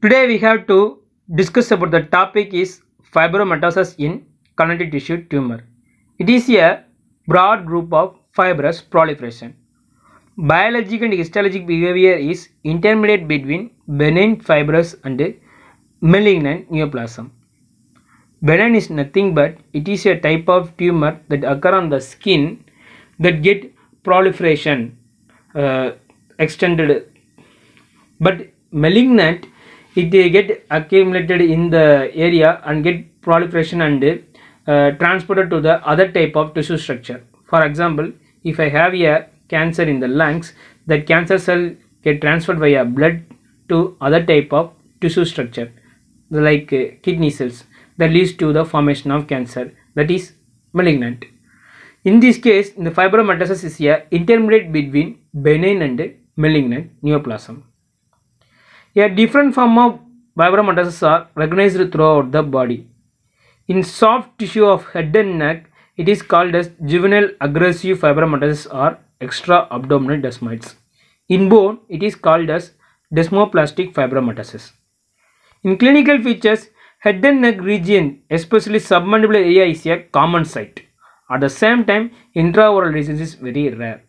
Today we have to discuss about the topic is fibromatosis in connective tissue tumor. It is a broad group of fibrous proliferation. Biologic and histologic behavior is intermediate between benign fibrous and malignant neoplasm. Benign is nothing but it is a type of tumor that occur on the skin that get proliferation uh, extended but malignant it they get accumulated in the area and get proliferation and uh, transported to the other type of tissue structure for example if i have a cancer in the lungs that cancer cell get transferred via blood to other type of tissue structure like uh, kidney cells that leads to the formation of cancer that is malignant in this case, the fibromatosis is a intermediate between benign and malignant neoplasm. A different form of fibromatosis are recognized throughout the body. In soft tissue of head and neck, it is called as juvenile aggressive fibromatosis or extra abdominal desmoids. In bone, it is called as desmoplastic fibromatosis. In clinical features, head and neck region, especially submandibular area is a common site. At the same time, intraoral disease is very rare.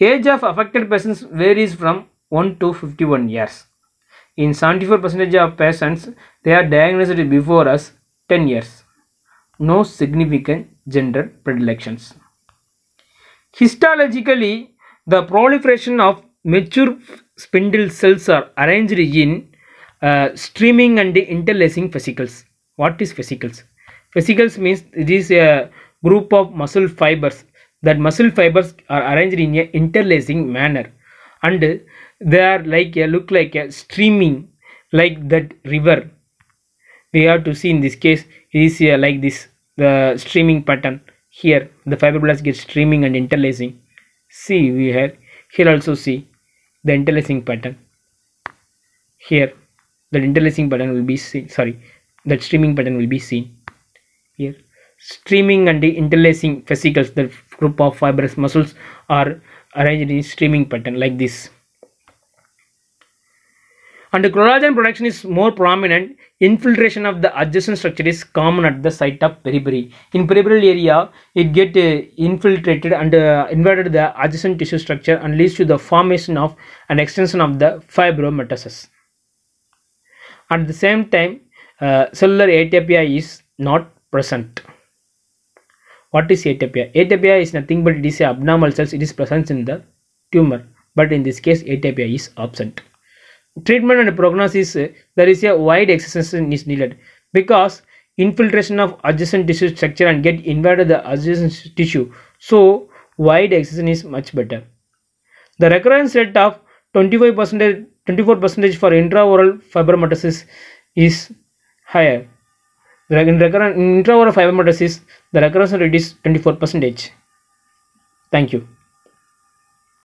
Age of affected patients varies from 1 to 51 years. In 74% of patients, they are diagnosed before us 10 years. No significant gender predilections. Histologically, the proliferation of mature spindle cells are arranged in uh, streaming and interlacing vesicles. What is vesicles? Vesicles means it is a uh, group of muscle fibers that muscle fibers are arranged in a interlacing manner and they are like a look like a streaming like that river we have to see in this case is uh, like this the streaming pattern here the fibroblasts get streaming and interlacing see we have here also see the interlacing pattern here the interlacing pattern will be seen sorry that streaming pattern will be seen here streaming and interlacing fascicles the group of fibrous muscles are arranged in streaming pattern like this and the collagen production is more prominent infiltration of the adjacent structure is common at the site of periphery in peripheral area it get uh, infiltrated and uh, invaded the adjacent tissue structure and leads to the formation of an extension of the fibromatosis. at the same time uh, cellular atopia is not present what is atopia? Atopia is nothing but it is abnormal cells. It is present in the tumor. But in this case, atopia is absent. Treatment and prognosis. Uh, there is a wide excision is needed because infiltration of adjacent tissue structure and get invaded the adjacent tissue. So wide excision is much better. The recurrence rate of 25 percent 24 percent for intraoral fibromatosis is higher. In, recurrent, in intraoral fibromatosis, the recurrence rate is 24%. Thank you.